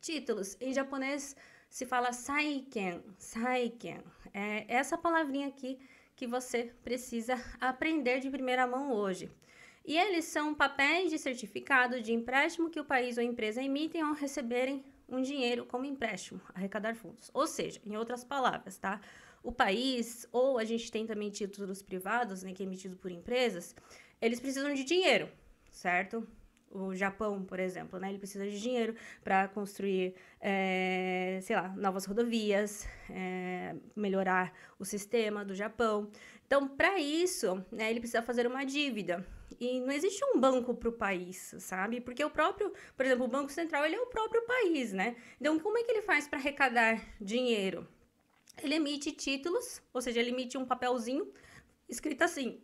Títulos. Em japonês se fala saiken, saiken. É essa palavrinha aqui que você precisa aprender de primeira mão hoje. E eles são papéis de certificado de empréstimo que o país ou empresa emitem ao receberem um dinheiro como empréstimo, arrecadar fundos. Ou seja, em outras palavras, tá? O país, ou a gente tem também títulos privados, né, que é emitido por empresas, eles precisam de dinheiro, certo? o Japão, por exemplo, né? Ele precisa de dinheiro para construir, é, sei lá, novas rodovias, é, melhorar o sistema do Japão. Então, para isso, né, ele precisa fazer uma dívida. E não existe um banco para o país, sabe? Porque o próprio, por exemplo, o Banco Central, ele é o próprio país, né? Então, como é que ele faz para arrecadar dinheiro? Ele emite títulos, ou seja, ele emite um papelzinho escrito assim: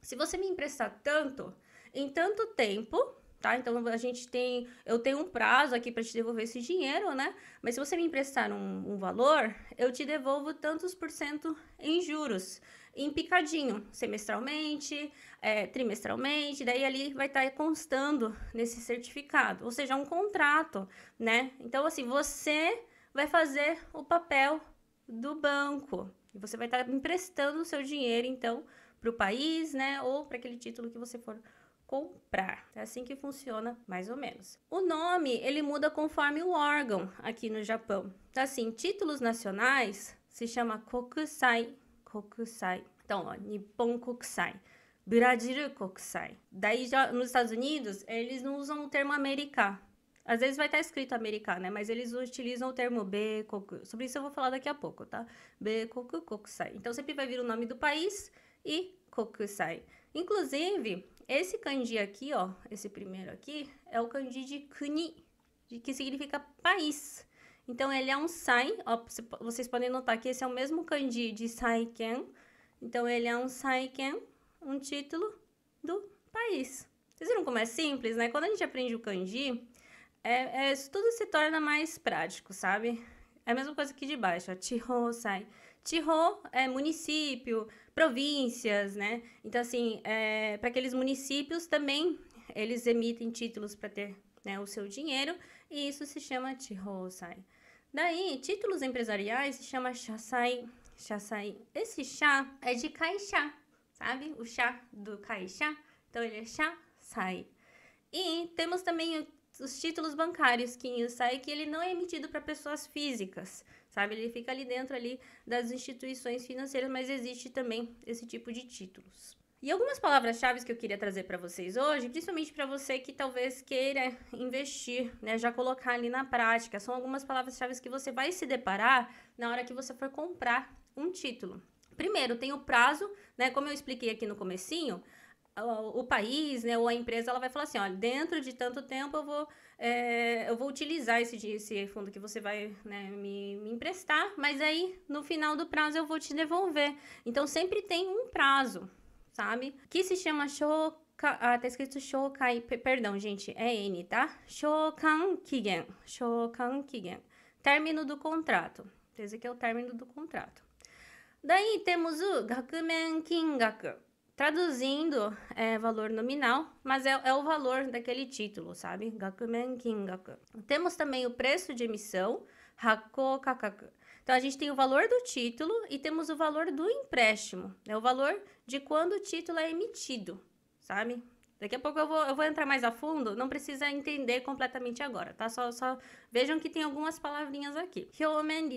se você me emprestar tanto, em tanto tempo tá? Então a gente tem, eu tenho um prazo aqui para te devolver esse dinheiro, né? Mas se você me emprestar um, um, valor, eu te devolvo tantos por cento em juros, em picadinho, semestralmente, é, trimestralmente, daí ali vai estar tá constando nesse certificado, ou seja, um contrato, né? Então assim, você vai fazer o papel do banco, você vai estar tá emprestando o seu dinheiro, então, para o país, né? Ou para aquele título que você for comprar. É assim que funciona, mais ou menos. O nome, ele muda conforme o órgão aqui no Japão. Então, assim, títulos nacionais se chama Kokusai, Kokusai. Então, ó, Nippon Kokusai. Brasil Kokusai. Daí, já nos Estados Unidos, eles não usam o termo americano. Às vezes vai estar escrito americano, né? Mas eles utilizam o termo Beikoku. Sobre isso eu vou falar daqui a pouco, tá? Beikoku Kokusai. Então sempre vai vir o nome do país e Kokusai. Inclusive, esse kanji aqui, ó, esse primeiro aqui, é o kanji de kuni, que significa país. Então, ele é um sai, ó, vocês podem notar que esse é o mesmo kanji de saiken. Então, ele é um saiken, um título do país. Vocês viram como é simples, né? Quando a gente aprende o kanji, é, é, isso tudo se torna mais prático, sabe? É a mesma coisa aqui de baixo, ó, sai Tihô é, município, províncias, né? Então, assim, é, para aqueles municípios também eles emitem títulos para ter né, o seu dinheiro e isso se chama sai. Daí, títulos empresariais se chama chassai, chassai. Esse chá é de caixa, sabe? O chá do caixa, Então, ele é sai. E temos também os títulos bancários, que sai que ele não é emitido para pessoas físicas sabe? Ele fica ali dentro ali das instituições financeiras, mas existe também esse tipo de títulos. E algumas palavras-chave que eu queria trazer para vocês hoje, principalmente para você que talvez queira investir, né, já colocar ali na prática, são algumas palavras-chave que você vai se deparar na hora que você for comprar um título. Primeiro, tem o prazo, né, como eu expliquei aqui no comecinho, o, país, né, ou a empresa, ela vai falar assim, olha, dentro de tanto tempo eu vou, é, eu vou utilizar esse, esse fundo que você vai né, me, me emprestar, mas aí no final do prazo eu vou te devolver. Então sempre tem um prazo, sabe? Que se chama show ah, tá escrito Shokai, perdão, gente, é N, tá? Shokan Kigen, Shokan Kigen. Término do contrato. Esse aqui é o término do contrato. Daí temos o Gakumen Kingaku. Traduzindo é valor nominal, mas é, é o valor daquele título, sabe? Gakumen Kingaku. Temos também o preço de emissão, Hako Então, a gente tem o valor do título e temos o valor do empréstimo. É né? o valor de quando o título é emitido, sabe? Daqui a pouco eu vou, eu vou entrar mais a fundo, não precisa entender completamente agora, tá? Só, só vejam que tem algumas palavrinhas aqui. Hyomen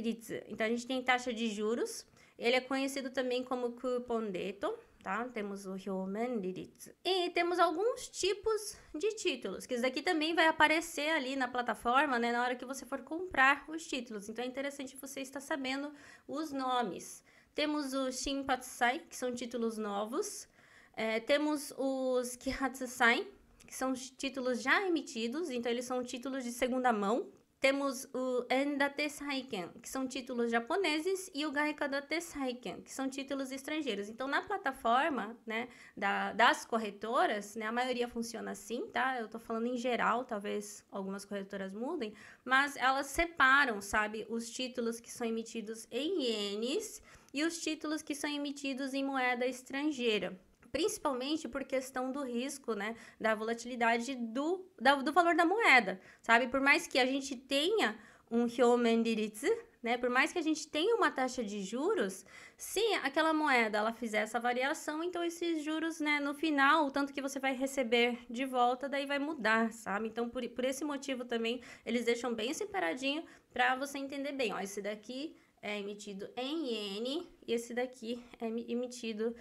Então, a gente tem taxa de juros. Ele é conhecido também como coupon deto tá? Temos o Hyomen Liritsu. E temos alguns tipos de títulos, que isso daqui também vai aparecer ali na plataforma, né? Na hora que você for comprar os títulos. Então é interessante você estar sabendo os nomes. Temos o Shinpatsai, que são títulos novos. É, temos os Kihatsusai, que são títulos já emitidos, então eles são títulos de segunda mão, temos o Endate Saiken, que são títulos japoneses, e o Gaikadate Saiken, que são títulos estrangeiros. Então, na plataforma né, da, das corretoras, né, a maioria funciona assim, tá? Eu tô falando em geral, talvez algumas corretoras mudem, mas elas separam, sabe, os títulos que são emitidos em ienes e os títulos que são emitidos em moeda estrangeira principalmente por questão do risco, né, da volatilidade do, da, do valor da moeda, sabe? Por mais que a gente tenha um Ryomendiritsu, né, por mais que a gente tenha uma taxa de juros, se aquela moeda ela fizer essa variação, então esses juros, né, no final, o tanto que você vai receber de volta, daí vai mudar, sabe? Então, por, por esse motivo também, eles deixam bem separadinho para você entender bem, ó, esse daqui é emitido em iene e esse daqui é emitido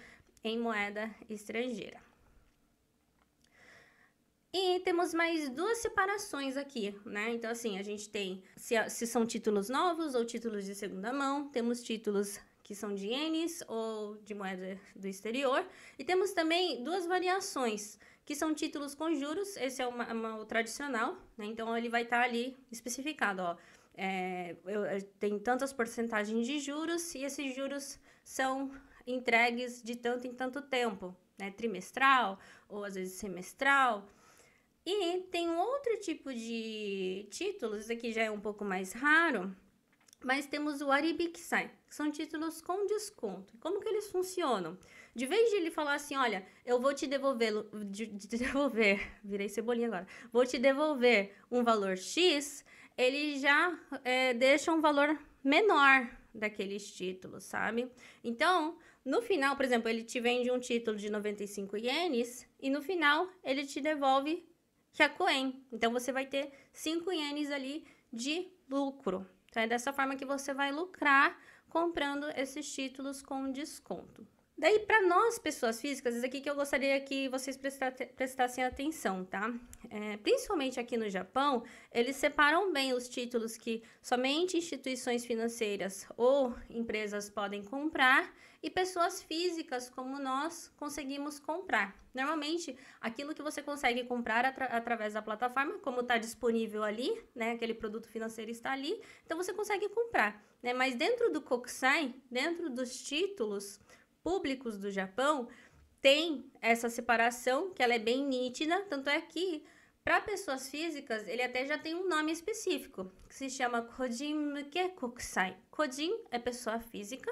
em moeda estrangeira. E temos mais duas separações aqui, né? Então, assim, a gente tem se, se são títulos novos ou títulos de segunda mão, temos títulos que são de ienes ou de moeda do exterior, e temos também duas variações, que são títulos com juros, esse é uma, uma, o tradicional, né? Então, ele vai estar tá ali especificado, ó. É, eu, eu, tem tantas porcentagens de juros, e esses juros são entregues de tanto em tanto tempo, né? Trimestral ou às vezes semestral. E tem um outro tipo de títulos, esse aqui já é um pouco mais raro, mas temos o Aribixai, que são títulos com desconto. Como que eles funcionam? De vez de ele falar assim, olha, eu vou te devolver, de, de devolver, virei cebolinha agora, vou te devolver um valor X, ele já é, deixa um valor menor daqueles títulos, sabe? Então, no final, por exemplo, ele te vende um título de 95 ienes e no final ele te devolve Hyakuen. Então você vai ter 5 ienes ali de lucro. Então é dessa forma que você vai lucrar comprando esses títulos com desconto. Daí, para nós, pessoas físicas, isso aqui que eu gostaria que vocês prestassem atenção, tá? É, principalmente aqui no Japão, eles separam bem os títulos que somente instituições financeiras ou empresas podem comprar e pessoas físicas como nós conseguimos comprar. Normalmente, aquilo que você consegue comprar atra através da plataforma, como está disponível ali, né? Aquele produto financeiro está ali, então você consegue comprar, né? Mas dentro do Kokusai, dentro dos títulos públicos do Japão tem essa separação, que ela é bem nítida, tanto é que para pessoas físicas, ele até já tem um nome específico, que se chama Kojin Muke Kokusai. Kojin é pessoa física,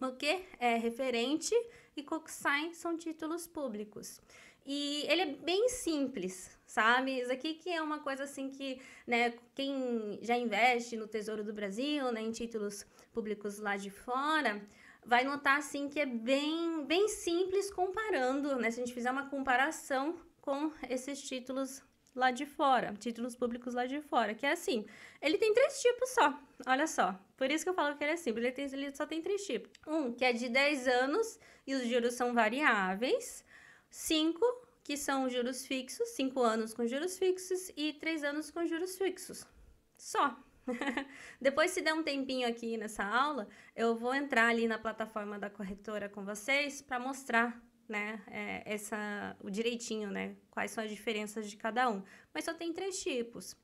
Muke é referente e Kokusai são títulos públicos. E ele é bem simples, sabe? Isso aqui que é uma coisa assim que, né, quem já investe no Tesouro do Brasil, né, em títulos públicos lá de fora, vai notar assim que é bem, bem simples comparando, né? Se a gente fizer uma comparação com esses títulos lá de fora, títulos públicos lá de fora, que é assim, ele tem três tipos só, olha só, por isso que eu falo que ele é simples, ele, tem, ele só tem três tipos. Um, que é de 10 anos e os juros são variáveis, cinco, que são juros fixos, cinco anos com juros fixos e três anos com juros fixos, só. Depois, se der um tempinho aqui nessa aula, eu vou entrar ali na plataforma da corretora com vocês para mostrar né, é, essa, o direitinho, né, quais são as diferenças de cada um. Mas só tem três tipos.